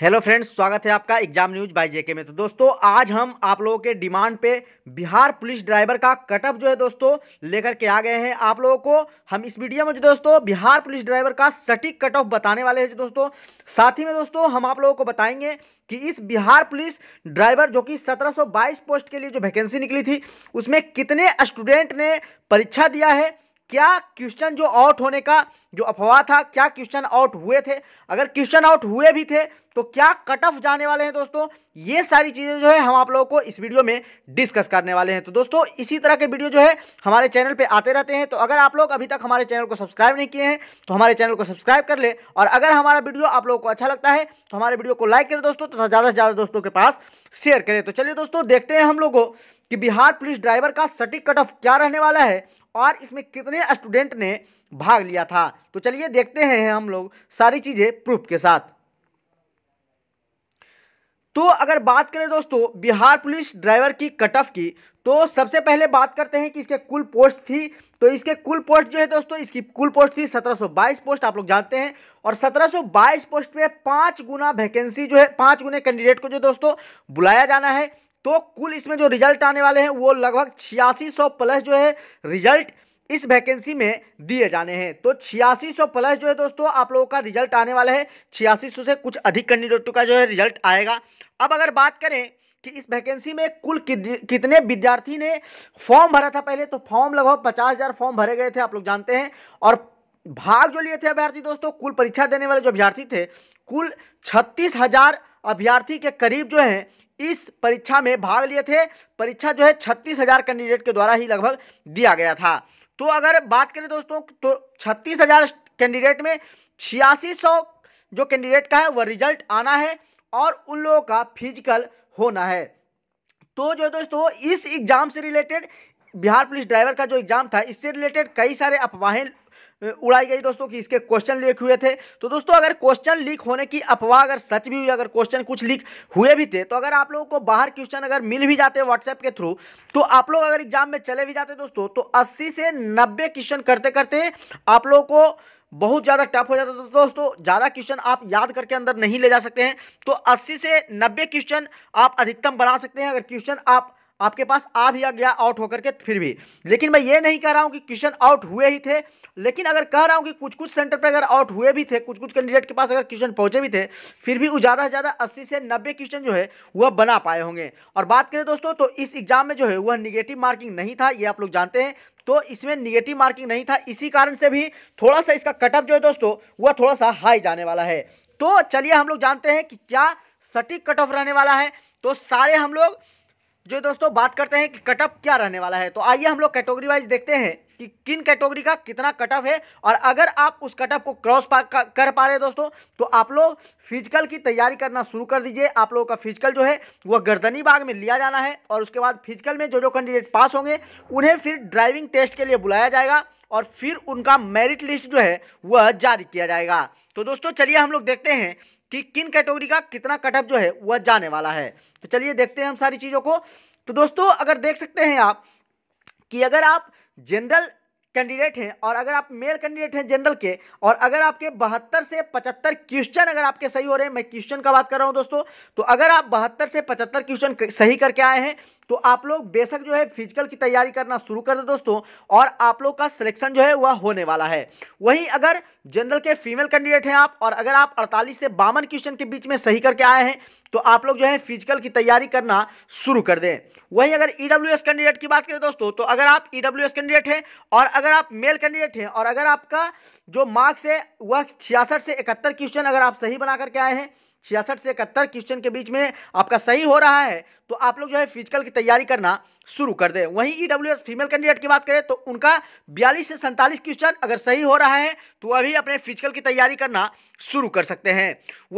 hello friends स्वागत है आपका एग्जाम न्यूज बाय जेके में तो दोस्तों आज हम आप लोगों के डिमांड पे बिहार पुलिस ड्राइवर का कटअप जो है दोस्तों लेकर के आ गए हैं आप लोगों को हम इस वीडियो में जो दोस्तों बिहार पुलिस ड्राइवर का सटीक कट ऑफ बताने वाले हैं जो दोस्तों साथ ही में दोस्तों हम आप लोगों को बताएंगे कि इस बिहार पुलिस ड्राइवर जो कि 1722 पोस्ट के लिए जो वैकेंसी निकली थी उसमें कितने स्टूडेंट ने परीक्षा दिया है क्या क्वेश्चन जो आउट होने का जो अफवाह था क्या क्वेश्चन आउट हुए थे अगर क्वेश्चन आउट हुए भी थे तो क्या कट ऑफ जाने वाले हैं दोस्तों ये सारी चीज़ें जो है हम आप लोगों को इस वीडियो में डिस्कस करने वाले हैं तो दोस्तों इसी तरह के वीडियो जो है हमारे चैनल पे आते रहते हैं तो अगर आप लोग अभी तक हमारे चैनल को सब्सक्राइब नहीं किए हैं तो हमारे चैनल को सब्सक्राइब कर ले और अगर हमारा वीडियो आप लोगों को अच्छा लगता है तो हमारे वीडियो को लाइक करें दोस्तों तथा ज़्यादा से ज़्यादा दोस्तों के पास शेयर करें तो चलिए दोस्तों देखते हैं हम लोगों कि बिहार पुलिस ड्राइवर का सटीक कट ऑफ क्या रहने वाला है और इसमें कितने स्टूडेंट ने भाग लिया था तो चलिए देखते हैं हम लोग सारी चीज़ें प्रूफ के साथ तो अगर बात करें दोस्तों बिहार पुलिस ड्राइवर की कट ऑफ की तो सबसे पहले बात करते हैं कि इसके कुल पोस्ट थी तो इसके कुल पोस्ट जो है दोस्तों इसकी कुल पोस्ट थी 1722 पोस्ट आप लोग जानते हैं और 1722 पोस्ट पे पांच गुना वैकेंसी जो है पांच गुने कैंडिडेट को जो दोस्तों बुलाया जाना है तो कुल इसमें जो रिजल्ट आने वाले हैं वो लगभग छियासी सौ प्लस जो है रिजल्ट इस वैकेंसी में दिए जाने हैं तो छियासी सौ प्लस जो है दोस्तों आप लोगों का रिजल्ट आने वाला है छियासी सौ से कुछ अधिक कैंडिडेटों का जो है रिजल्ट आएगा अब अगर बात करें कि इस वैकेंसी में कुल कितने विद्यार्थी ने फॉर्म भरा था पहले तो फॉर्म लगभग पचास हज़ार फॉर्म भरे गए थे आप लोग जानते हैं और भाग जो लिए थे अभ्यर्थी दोस्तों कुल परीक्षा देने वाले जो अभ्यर्थी थे कुल छत्तीस हज़ार अभ्यर्थी के करीब जो है इस परीक्षा में भाग लिए थे परीक्षा जो है छत्तीस हज़ार कैंडिडेट के द्वारा ही लगभग दिया गया था तो अगर बात करें दोस्तों तो छत्तीस हज़ार कैंडिडेट में छियासी सौ जो कैंडिडेट का है वह रिजल्ट आना है और उन लोगों का फिजिकल होना है तो जो दोस्तों इस एग्ज़ाम से रिलेटेड बिहार पुलिस ड्राइवर का जो एग्ज़ाम था इससे रिलेटेड कई सारे अफवाहें उड़ाई गई दोस्तों कि इसके क्वेश्चन लीक हुए थे तो दोस्तों अगर क्वेश्चन लीक होने की अफवाह अगर सच भी हुई अगर क्वेश्चन कुछ लीक हुए भी थे तो अगर आप लोगों को बाहर क्वेश्चन अगर मिल भी जाते व्हाट्सएप के थ्रू तो आप लोग अगर एग्जाम में चले भी जाते दोस्तों तो अस्सी से नब्बे क्वेश्चन करते करते आप लोगों को बहुत ज़्यादा टफ हो जाता था दोस्तों ज़्यादा क्वेश्चन आप याद करके अंदर नहीं ले जा सकते हैं तो 80 से 90 क्वेश्चन आप अधिकतम बना सकते हैं अगर क्वेश्चन आप आपके पास आ भी आ गया आउट होकर के फिर भी लेकिन मैं ये नहीं कह रहा हूँ कि क्वेश्चन आउट हुए ही थे लेकिन अगर कह रहा हूँ कि कुछ कुछ सेंटर पर अगर आउट हुए भी थे कुछ कुछ कैंडिडेट के पास अगर क्वेश्चन पहुँचे भी थे फिर भी वो ज़्यादा से ज़्यादा अस्सी से नब्बे क्वेश्चन जो है वह बना पाए होंगे और बात करें दोस्तों तो इस एग्जाम में जो है वह निगेटिव मार्किंग नहीं था ये आप लोग जानते हैं तो इसमें निगेटिव मार्किंग नहीं था इसी कारण से भी थोड़ा सा इसका कटअप जो है दोस्तों वह थोड़ा सा हाई जाने वाला है तो चलिए हम लोग जानते हैं कि क्या सटीक कट ऑफ रहने वाला है तो सारे हम लोग जो दोस्तों बात करते हैं कि कटअप क्या रहने वाला है तो आइए हम लोग कैटेगरी वाइज देखते हैं कि किन कैटेगरी का कितना कटअप है और अगर आप उस कटअप को क्रॉस कर पा रहे दोस्तों तो आप लोग फिजिकल की तैयारी करना शुरू कर दीजिए आप लोगों का फिजिकल जो है वह गर्दनी बाग में लिया जाना है और उसके बाद फिजिकल में जो जो कैंडिडेट पास होंगे उन्हें फिर ड्राइविंग टेस्ट के लिए बुलाया जाएगा और फिर उनका मेरिट लिस्ट जो है वह जारी किया जाएगा तो दोस्तों चलिए हम लोग देखते हैं कि किन कैटेगरी का कितना कटअप जो है वह जाने वाला है तो चलिए देखते हैं हम सारी चीज़ों को तो दोस्तों अगर देख सकते हैं आप कि अगर आप जनरल कैंडिडेट हैं और अगर आप मेल कैंडिडेट हैं जनरल के और अगर आपके बहत्तर से पचहत्तर क्वेश्चन अगर आपके सही हो रहे हैं मैं क्वेश्चन का बात कर रहा हूं दोस्तों तो अगर आप बहत्तर से पचहत्तर क्वेश्चन सही करके आए हैं तो आप लोग बेशक जो है फिजिकल की तैयारी करना शुरू कर दो दोस्तों और आप लोग का सिलेक्शन जो है वह होने वाला है वहीं अगर जनरल के फीमेल कैंडिडेट हैं आप और अगर आप 48 से बावन क्वेश्चन के बीच में सही करके आए हैं तो आप लोग जो है फिजिकल की तैयारी करना शुरू कर दें वहीं अगर ई कैंडिडेट की बात करें दोस्तों तो अगर आप ई कैंडिडेट हैं और अगर आप मेल कैंडिडेट हैं और अगर आपका जो मार्क्स है वह छियासठ से इकहत्तर क्वेश्चन अगर आप सही बना करके आए हैं छियासठ से इकहत्तर क्वेश्चन के बीच में आपका सही हो रहा है तो आप लोग जो है फिजिकल की तैयारी करना शुरू कर दें वहीं ई फीमेल कैंडिडेट की बात करें तो उनका बयालीस से सैंतालीस क्वेश्चन अगर सही हो रहा है तो अभी अपने फिजिकल की तैयारी करना शुरू कर सकते हैं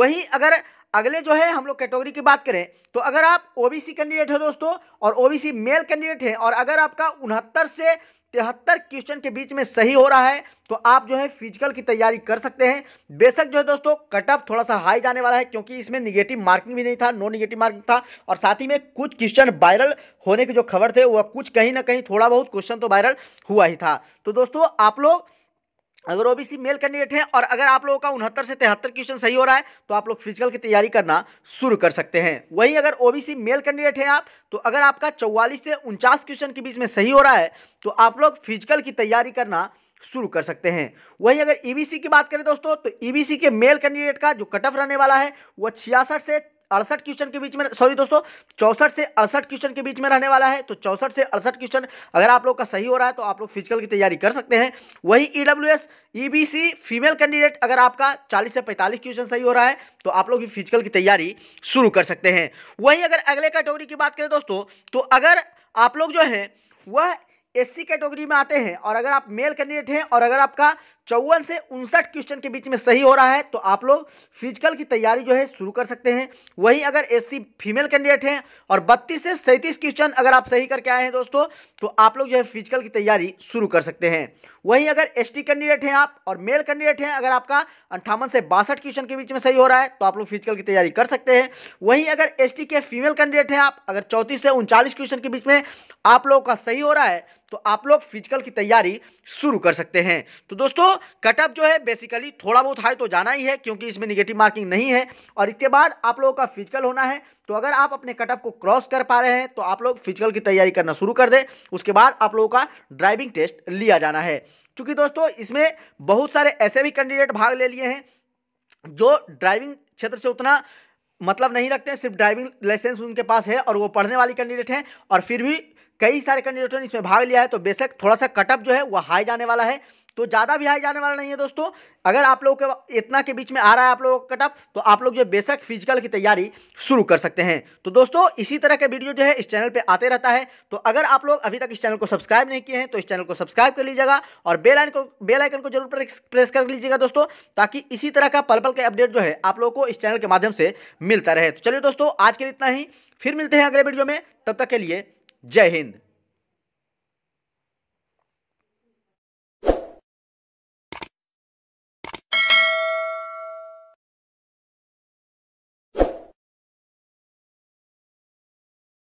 वहीं अगर अगले जो है हम लोग कैटेगरी की बात करें तो अगर आप ओबीसी कैंडिडेट हो दोस्तों और ओबीसी मेल कैंडिडेट हैं और अगर आपका उनहत्तर से तिहत्तर क्वेश्चन के बीच में सही हो रहा है तो आप जो है फिजिकल की तैयारी कर सकते हैं बेशक जो है दोस्तों कट ऑफ थोड़ा सा हाई जाने वाला है क्योंकि इसमें निगेटिव मार्किंग भी नहीं था नो निगेटिव मार्किंग था और साथ ही में कुछ क्वेश्चन वायरल होने के जो खबर थे वह कुछ कहीं ना कहीं थोड़ा बहुत क्वेश्चन तो वायरल हुआ ही था तो दोस्तों आप लोग अगर ओबीसी मेल कैंडिडेट हैं और अगर आप लोगों का उनहत्तर से तिहत्तर क्वेश्चन सही हो रहा है तो आप लोग फिजिकल की तैयारी करना शुरू कर सकते हैं वहीं अगर ओबीसी मेल कैंडिडेट हैं आप तो अगर आपका चौवालीस से उनचास क्वेश्चन के बीच में सही हो रहा है तो आप लोग फिजिकल की तैयारी करना शुरू कर सकते हैं वहीं अगर ईबीसी e की बात करें दोस्तों तो ईबीसी e के मेल कैंडिडेट का जो कट ऑफ रहने वाला है वह छियासठ से अड़सठ क्वेश्चन के बीच में सॉरी दोस्तों चौसठ से अड़सठ क्वेश्चन के बीच में रहने वाला है तो चौसठ से अड़सठ क्वेश्चन अगर आप लोग का सही हो रहा है तो आप लोग फिजिकल की तैयारी कर सकते हैं वही E W S female candidate अगर आपका चालीस से पैंतालीस क्वेश्चन सही हो रहा है तो आप लोग भी फिजिकल की तैयारी शुरू कर सकते हैं वहीं अगर अगले कैटेगरी की बात करें दोस्तों तो अगर आप लोग जो है वह एससी कैटेगरी में आते हैं और अगर आप मेल कैंडिडेट हैं और अगर आपका चौवन से उनसठ क्वेश्चन के बीच में सही हो रहा है तो आप लोग फिजिकल की तैयारी जो है शुरू कर सकते हैं वहीं अगर एससी फीमेल कैंडिडेट हैं और बत्तीस से सैंतीस क्वेश्चन अगर आप सही करके आए हैं दोस्तों तो आप लोग जो है फिजिकल की तैयारी शुरू कर सकते हैं वहीं अगर एसटी कैंडिडेट हैं आप और मेल कैंडिडेट हैं अगर आपका अंठावन से बासठ क्वेश्चन के बीच में सही हो रहा है तो आप लोग फिजिकल की तैयारी कर सकते हैं वहीं अगर एस के फीमेल कैंडिडेट हैं आप अगर चौंतीस से उनचालीस क्वेश्चन के बीच में आप लोगों का सही हो रहा है तो आप लोग फिजिकल की तैयारी शुरू कर सकते हैं तो दोस्तों कटअप जो है बेसिकली थोड़ा बहुत हाई तो जाना ही है क्योंकि इसमें निगेटिव मार्किंग नहीं है और इसके बाद आप लोगों का फिजिकल होना है तो अगर आप अपने कटअप को क्रॉस कर पा रहे हैं तो आप लोग फिजिकल की तैयारी करना शुरू कर दें उसके बाद आप लोगों का ड्राइविंग टेस्ट लिया जाना है क्योंकि दोस्तों इसमें बहुत सारे ऐसे भी कैंडिडेट भाग ले लिए हैं जो ड्राइविंग क्षेत्र से उतना मतलब नहीं रखते हैं सिर्फ ड्राइविंग लाइसेंस उनके पास है और वो पढ़ने वाली कैंडिडेट हैं और फिर भी कई सारे कैंडिडेटों ने इसमें भाग लिया है तो बेशक थोड़ा सा कटअप जो है वो हाई जाने वाला है तो ज़्यादा भी हाई जाने वाला नहीं है दोस्तों अगर आप लोगों के इतना के बीच में आ रहा है आप लोगों का कटअप तो आप लोग जो बेशक फिजिकल की तैयारी शुरू कर सकते हैं तो दोस्तों इसी तरह के वीडियो जो है इस चैनल पे आते रहता है तो अगर आप लोग अभी तक इस चैनल को सब्सक्राइब नहीं किए हैं तो इस चैनल को सब्सक्राइब कर लीजिएगा और बेलाइन को बेलाइकन को जरूर प्रेस कर लीजिएगा दोस्तों ताकि इसी तरह का पल पल का अपडेट जो है आप लोगों को इस चैनल के माध्यम से मिलता रहे तो चलिए दोस्तों आज के लिए इतना ही फिर मिलते हैं अगले वीडियो में तब तक के लिए जय हिंद